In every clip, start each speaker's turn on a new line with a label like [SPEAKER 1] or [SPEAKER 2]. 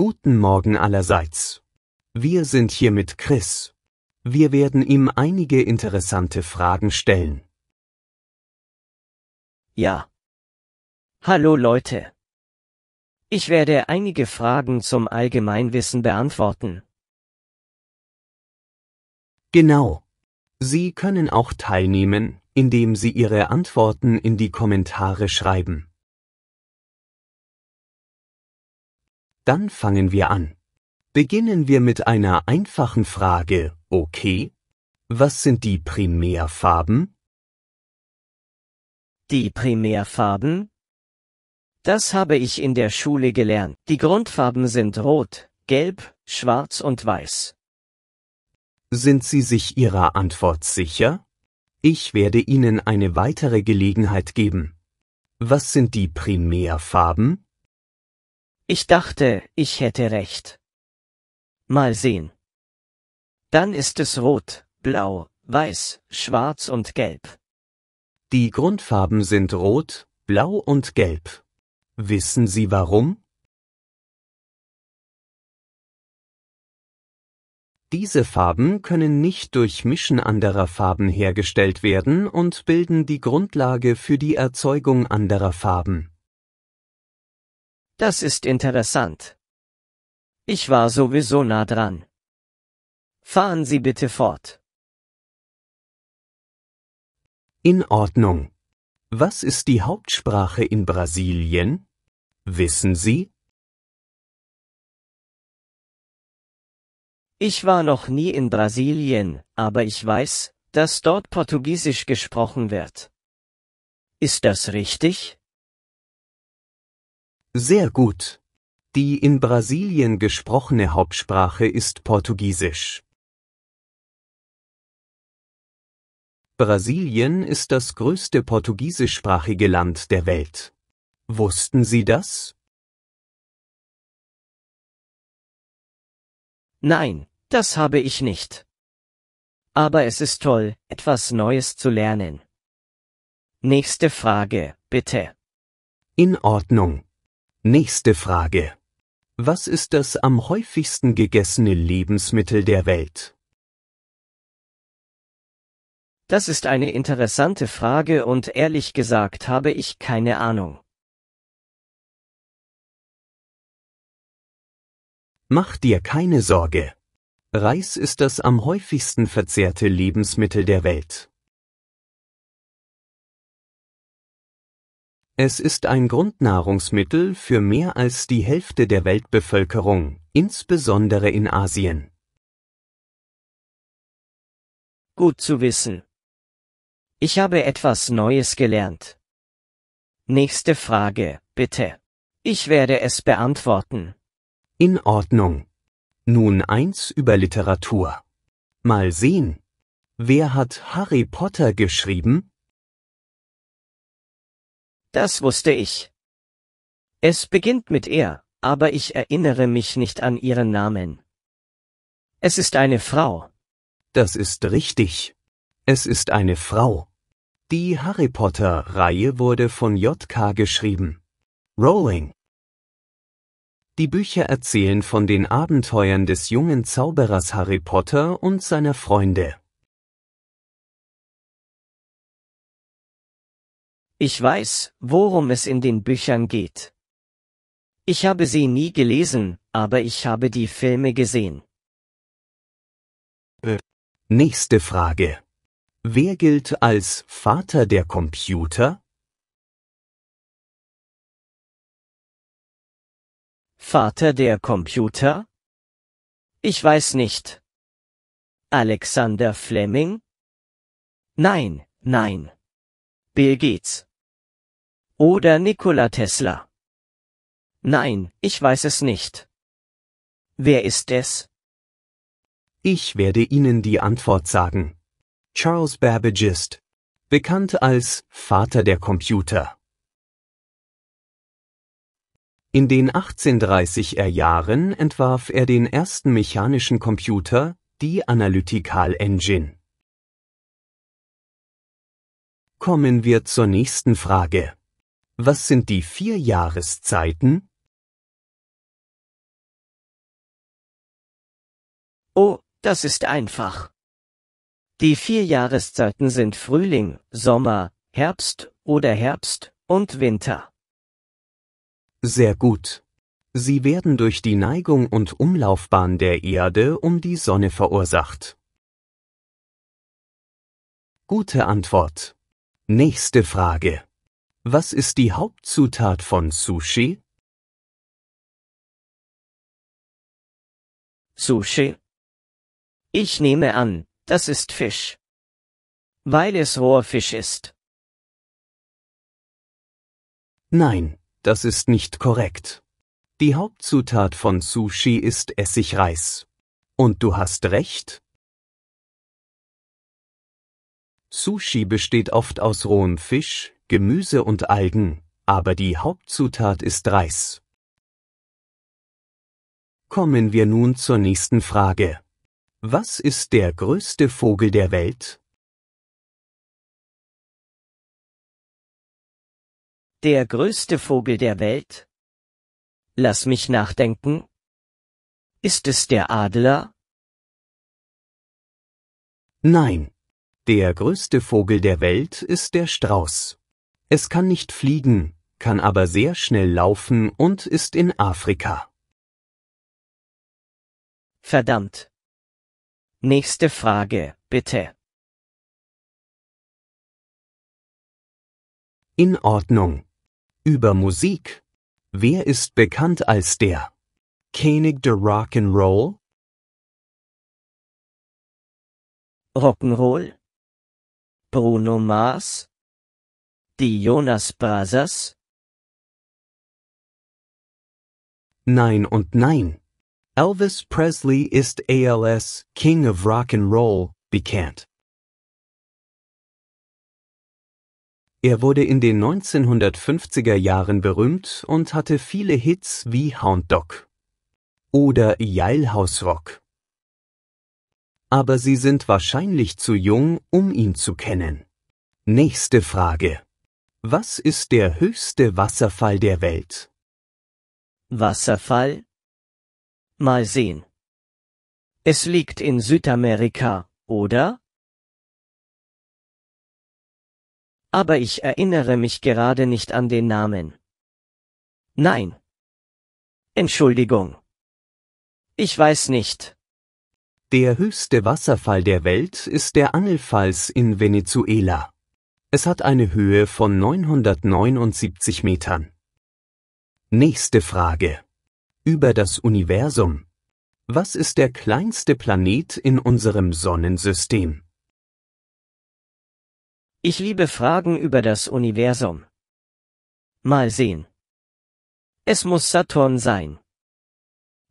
[SPEAKER 1] Guten Morgen allerseits. Wir sind hier mit Chris. Wir werden ihm einige interessante Fragen stellen. Ja.
[SPEAKER 2] Hallo Leute. Ich werde einige Fragen
[SPEAKER 1] zum Allgemeinwissen beantworten. Genau. Sie können auch teilnehmen, indem Sie Ihre Antworten in die Kommentare schreiben. Dann fangen wir an. Beginnen wir mit einer einfachen Frage, okay? Was sind die Primärfarben? Die
[SPEAKER 2] Primärfarben? Das habe ich in der Schule gelernt. Die Grundfarben
[SPEAKER 1] sind rot, gelb, schwarz und weiß. Sind Sie sich Ihrer Antwort sicher? Ich werde Ihnen eine weitere Gelegenheit geben. Was sind die Primärfarben?
[SPEAKER 2] Ich dachte, ich hätte recht. Mal sehen. Dann ist es rot, blau, weiß, schwarz und gelb.
[SPEAKER 1] Die Grundfarben sind rot, blau und gelb. Wissen Sie warum? Diese Farben können nicht durch Mischen anderer Farben hergestellt werden und bilden die Grundlage für die Erzeugung anderer Farben.
[SPEAKER 2] Das ist interessant. Ich war sowieso nah dran. Fahren Sie bitte fort.
[SPEAKER 3] In Ordnung. Was ist die Hauptsprache in Brasilien? Wissen Sie?
[SPEAKER 2] Ich war noch nie in Brasilien, aber ich weiß, dass dort Portugiesisch gesprochen wird. Ist das
[SPEAKER 1] richtig? Sehr gut. Die in Brasilien gesprochene Hauptsprache ist Portugiesisch. Brasilien ist das größte portugiesischsprachige Land der Welt. Wussten Sie das?
[SPEAKER 3] Nein, das habe ich nicht.
[SPEAKER 2] Aber es ist toll, etwas Neues zu lernen. Nächste Frage,
[SPEAKER 1] bitte. In Ordnung. Nächste Frage. Was ist das am häufigsten gegessene Lebensmittel der Welt?
[SPEAKER 3] Das ist eine interessante Frage und ehrlich gesagt habe ich keine Ahnung. Mach dir keine Sorge. Reis ist das am häufigsten verzehrte
[SPEAKER 1] Lebensmittel der Welt. Es ist ein Grundnahrungsmittel für mehr als die Hälfte der Weltbevölkerung, insbesondere in Asien.
[SPEAKER 2] Gut zu wissen. Ich habe etwas Neues gelernt. Nächste Frage, bitte. Ich werde es beantworten.
[SPEAKER 1] In Ordnung. Nun eins über Literatur. Mal sehen. Wer hat Harry Potter geschrieben?
[SPEAKER 2] Das wusste ich. Es beginnt mit er, aber ich erinnere
[SPEAKER 1] mich nicht an ihren Namen. Es ist eine Frau. Das ist richtig. Es ist eine Frau. Die Harry Potter-Reihe wurde von J.K. geschrieben. Rowling. Die Bücher erzählen von den Abenteuern des jungen Zauberers Harry Potter und seiner Freunde.
[SPEAKER 3] Ich weiß, worum es in den Büchern geht. Ich habe sie nie gelesen,
[SPEAKER 2] aber ich habe die Filme gesehen.
[SPEAKER 1] Äh. Nächste Frage. Wer gilt als Vater der Computer?
[SPEAKER 3] Vater der Computer? Ich weiß nicht. Alexander
[SPEAKER 2] Fleming? Nein, nein. Bill Gates. Oder Nikola Tesla? Nein, ich weiß es nicht.
[SPEAKER 1] Wer ist es? Ich werde Ihnen die Antwort sagen. Charles Babbage ist bekannt als Vater der Computer. In den 1830er Jahren entwarf er den ersten mechanischen Computer, die Analytical Engine. Kommen wir zur nächsten Frage.
[SPEAKER 3] Was sind die vier Jahreszeiten? Oh, das ist einfach.
[SPEAKER 2] Die vier Jahreszeiten sind Frühling, Sommer, Herbst oder Herbst
[SPEAKER 1] und Winter. Sehr gut. Sie werden durch die Neigung und Umlaufbahn der Erde um die Sonne verursacht. Gute Antwort. Nächste Frage.
[SPEAKER 3] Was ist die Hauptzutat von Sushi? Sushi. Ich nehme an, das ist Fisch. Weil es roher Fisch ist.
[SPEAKER 1] Nein, das ist nicht korrekt. Die Hauptzutat von Sushi ist Essigreis. Und du hast recht. Sushi besteht oft aus rohem Fisch, Gemüse und Algen, aber die Hauptzutat ist Reis. Kommen wir nun zur nächsten Frage. Was ist der größte Vogel
[SPEAKER 3] der Welt? Der größte Vogel der Welt? Lass mich nachdenken. Ist es der Adler?
[SPEAKER 1] Nein, der größte Vogel der Welt ist der Strauß. Es kann nicht fliegen, kann aber sehr schnell laufen und ist in Afrika. Verdammt. Nächste Frage,
[SPEAKER 3] bitte. In Ordnung. Über Musik. Wer ist bekannt als der König der Rock'n'Roll? Rock'n'Roll? Bruno Mars? Die Jonas
[SPEAKER 1] Brothers? Nein und nein. Elvis Presley ist ALS, King of Rock and Roll, bekannt. Er wurde in den 1950er Jahren berühmt und hatte viele Hits wie Hound Dog oder Jailhouse Rock. Aber Sie sind wahrscheinlich zu jung, um ihn zu kennen. Nächste Frage. Was ist der höchste Wasserfall der Welt? Wasserfall?
[SPEAKER 2] Mal sehen. Es liegt in Südamerika, oder?
[SPEAKER 3] Aber ich erinnere mich gerade nicht an den Namen. Nein. Entschuldigung.
[SPEAKER 1] Ich weiß nicht. Der höchste Wasserfall der Welt ist der Angelfalls in Venezuela. Es hat eine Höhe von 979 Metern. Nächste Frage. Über das Universum. Was ist der kleinste Planet in unserem Sonnensystem? Ich liebe Fragen über das Universum.
[SPEAKER 2] Mal sehen. Es muss Saturn sein.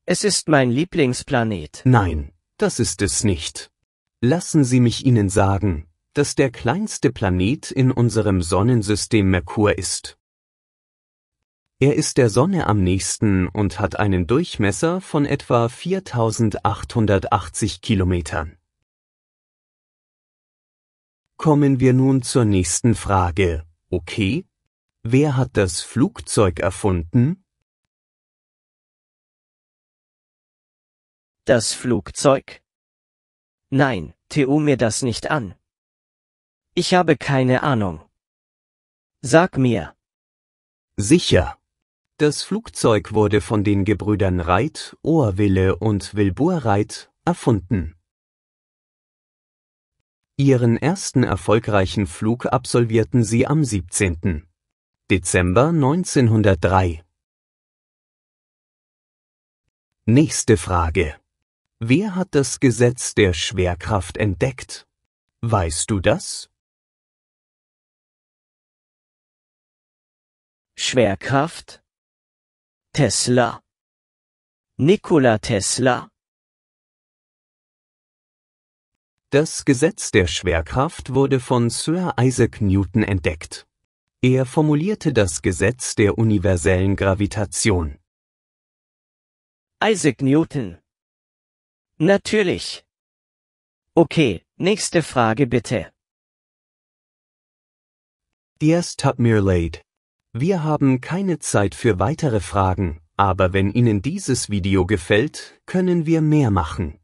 [SPEAKER 2] Es ist mein Lieblingsplanet.
[SPEAKER 1] Nein, das ist es nicht. Lassen Sie mich Ihnen sagen, dass der kleinste Planet in unserem Sonnensystem Merkur ist. Er ist der Sonne am nächsten und hat einen Durchmesser von etwa 4880 Kilometern. Kommen wir nun zur nächsten Frage. Okay, wer hat das Flugzeug erfunden?
[SPEAKER 3] Das Flugzeug? Nein, tu mir das
[SPEAKER 2] nicht an. Ich habe keine Ahnung. Sag mir.
[SPEAKER 1] Sicher. Das Flugzeug wurde von den Gebrüdern Wright, Oerwille und Wilbur Wright erfunden. Ihren ersten erfolgreichen Flug absolvierten sie am 17. Dezember 1903. Nächste Frage. Wer hat das Gesetz der Schwerkraft entdeckt?
[SPEAKER 3] Weißt du das? Schwerkraft Tesla
[SPEAKER 1] Nikola Tesla Das Gesetz der Schwerkraft wurde von Sir Isaac Newton entdeckt. Er formulierte das Gesetz der universellen Gravitation.
[SPEAKER 3] Isaac Newton Natürlich. Okay, nächste Frage bitte.
[SPEAKER 1] Yes, Tupmir Lade wir haben keine Zeit für weitere Fragen, aber wenn Ihnen dieses Video gefällt, können wir mehr machen.